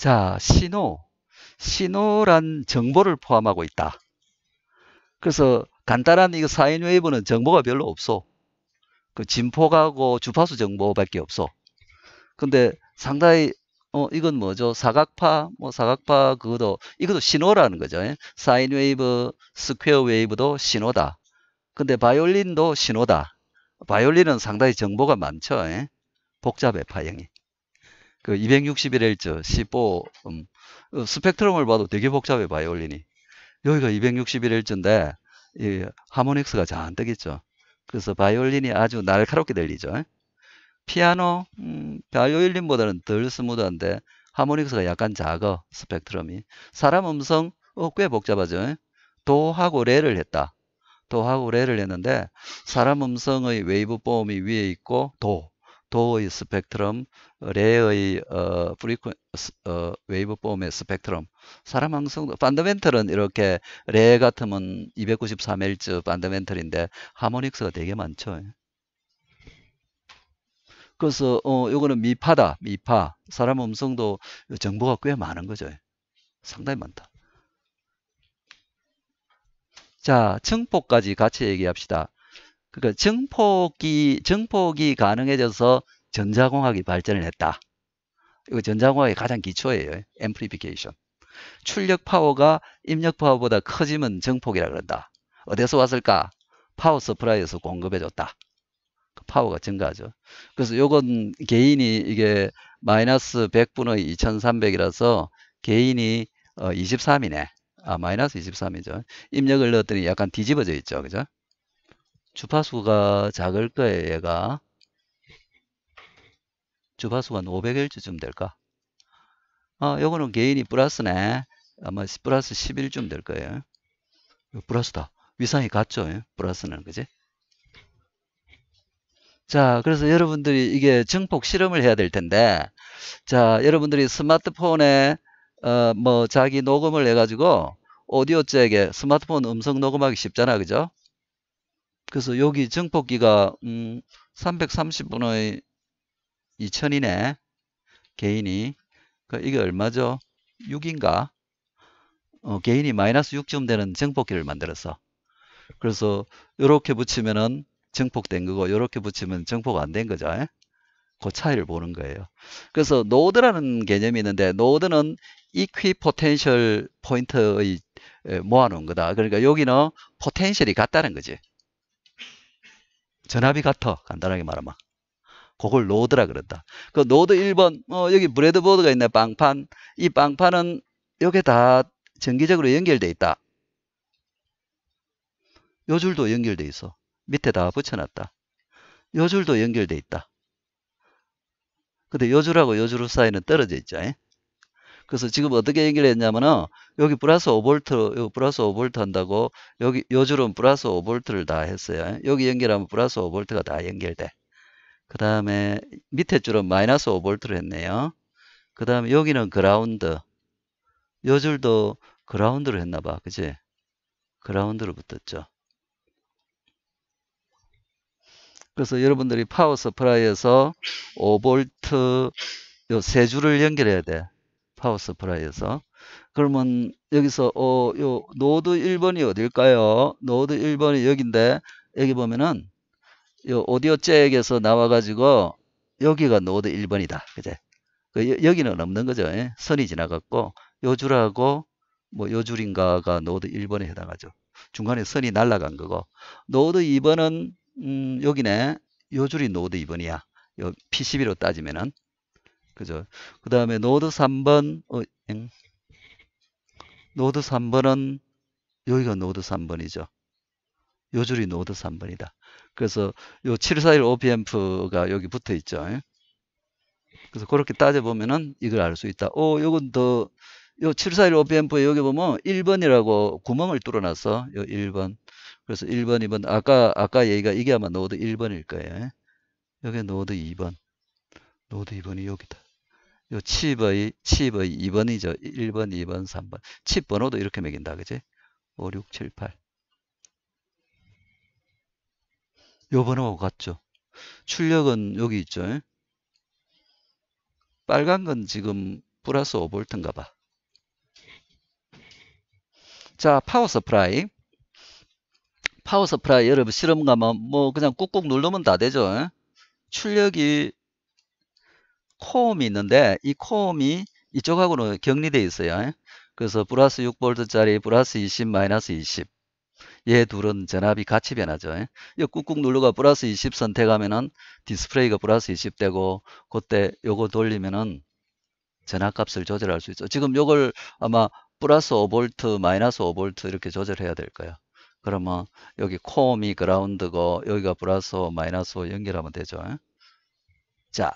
자, 신호. 신호란 정보를 포함하고 있다. 그래서 간단한 이 사인 웨이브는 정보가 별로 없어. 그 진폭하고 주파수 정보밖에 없어. 근데 상당히 어 이건 뭐죠? 사각파 뭐 사각파 그것도 이것도 신호라는 거죠. 예? 사인 웨이브, 스퀘어 웨이브도 신호다. 근데 바이올린도 신호다. 바이올린은 상당히 정보가 많죠. 예? 복잡해 파형이. 그 261Hz, 15, 음, 어, 스펙트럼을 봐도 되게 복잡해 바이올린이. 여기가 261Hz인데 이 하모닉스가 잔뜩 있죠. 그래서 바이올린이 아주 날카롭게 들리죠. 피아노 음, 바이올린보다는 덜 스무드한데 하모닉스가 약간 작아 스펙트럼이. 사람 음성 어, 꽤 복잡하죠. 도하고 레를 했다. 도하고 레를 했는데 사람 음성의 웨이브 보험이 위에 있고 도 도의 스펙트럼, 레의 어, 프리퀀 어, 웨이브 폼의 스펙트럼. 사람 항성 펀더멘털은 이렇게 레 같으면 293Hz 펀더멘털인데 하모닉스가 되게 많죠. 그래서 어 요거는 미파다. 미파. 사람 음성도 정보가 꽤 많은 거죠. 상당히 많다. 자, 청포까지 같이 얘기합시다. 그러니까 증폭이 증폭이 가능해져서 전자공학이 발전을 했다. 이거 전자공학의 가장 기초예요. 앰플리피케이션. 출력 파워가 입력 파워보다 커지면 증폭이라 그런다. 어디서 왔을까? 파워 서프라이에서 공급해줬다. 그 파워가 증가하죠. 그래서 요건 개인이 이게 마이너스 100분의 2300이라서 개인이 어 23이네. 아 마이너스 23이죠. 입력을 넣었더니 약간 뒤집어져 있죠. 그죠? 주파수가 작을 거예요 얘가 주파수가 500Hz쯤 될까 아 요거는 개인이 플러스네 아마 플러스 11쯤 될 거예요 플러스다 위상이 같죠 예? 플러스는 그지 자 그래서 여러분들이 이게 증폭 실험을 해야 될 텐데 자 여러분들이 스마트폰에 어, 뭐 자기 녹음을 해 가지고 오디오 잭에 스마트폰 음성 녹음하기 쉽잖아 그죠 그래서 여기 증폭기가 음, 330분의 2천이네 개인이 그 이게 얼마죠? 6인가? 어, 개인이 마이너스 6점 되는 증폭기를 만들었어. 그래서 이렇게 붙이면은 정폭된 거고 이렇게 붙이면 증폭안 된 거죠. 에? 예? 그 차이를 보는 거예요. 그래서 노드라는 개념이 있는데 노드는 이퀴포텐셜 포인트의 모아놓은 거다. 그러니까 여기는 포텐셜이 같다는 거지. 전압이 같아. 간단하게 말하면. 그걸 노드라 그랬다. 그 노드 1번, 어, 여기 브레드보드가 있네, 빵판. 이 빵판은 여기 다 전기적으로 연결돼 있다. 요 줄도 연결돼 있어. 밑에 다 붙여놨다. 요 줄도 연결돼 있다. 근데 요 줄하고 요 줄 사이는 떨어져 있죠. 에? 그래서 지금 어떻게 얘기를 했냐면은 여기 플러스 5볼트 여기 플러스 5볼트 한다고 여기 요 줄은 플러스 5볼트를 다 했어요. 여기 연결하면 플러스 5볼트가 다 연결돼. 그 다음에 밑에 줄은 마이너스 5볼트를 했네요. 그 다음에 여기는 그라운드. 요 줄도 그라운드를 했나봐. 그지? 그라운드로 붙었죠. 그래서 여러분들이 파워 서프라이에서 5볼트 요세 줄을 연결해야 돼. 파워 스프라이에서 그러면 여기서 어, 요 노드 1번이 어딜까요? 노드 1번이 여기인데 여기 보면은 요 오디오 잭에서 나와 가지고 여기가 노드 1번이다. 그제? 그 여기는 없는 거죠. 예? 선이 지나갔고 요 줄하고 뭐요 줄인가가 노드 1번에 해당하죠. 중간에 선이 날라간 거고 노드 2번은 음, 여기네. 요 줄이 노드 2번이야. 요 PCB로 따지면은 그죠? 그 다음에 노드 3번, 어, 엥? 노드 3번은 여기가 노드 3번이죠. 요 줄이 노드 3번이다. 그래서 요 741 OPMF가 여기 붙어 있죠. 그래서 그렇게 따져보면은 이걸 알 수 있다. 오, 요건 더, 요 741 OPMF에 여기 보면 1번이라고 구멍을 뚫어놨어. 요 1번. 그래서 1번, 2번. 아까, 아까 얘기가 이게 아마 노드 1번일 거예요. 여기 노드 2번. 노드 2번이 여기다. 요 칩의, 칩의 2번이죠. 1번, 2번, 3번. 칩 번호도 이렇게 매긴다. 그지? 5, 6, 7, 8. 요 번호하고 같죠. 출력은 여기 있죠. 빨간 건 지금 플러스 5볼트인가 봐. 자, 파워 서프라이. 파워 서프라이 여러분 실험 가면 뭐 그냥 꾹꾹 누르면 다 되죠. 출력이 코음이 있는데 이코음이 이쪽하고는 격리되어 있어요. 그래서 플러스 6볼트짜리 플러스 20 마이너스 20 얘 둘은 전압이 같이 변하죠. 이거 꾹꾹 누르고 플러스 20 선택하면은 디스플레이가 플러스 20 되고 그때 요거 돌리면은 전압값을 조절할 수 있죠. 지금 요걸 아마 플러스 5볼트 마이너스 5볼트 이렇게 조절해야 될 거예요. 그러면 여기 코음이 그라운드고 여기가 플러스 마이너스 연결하면 되죠. 자,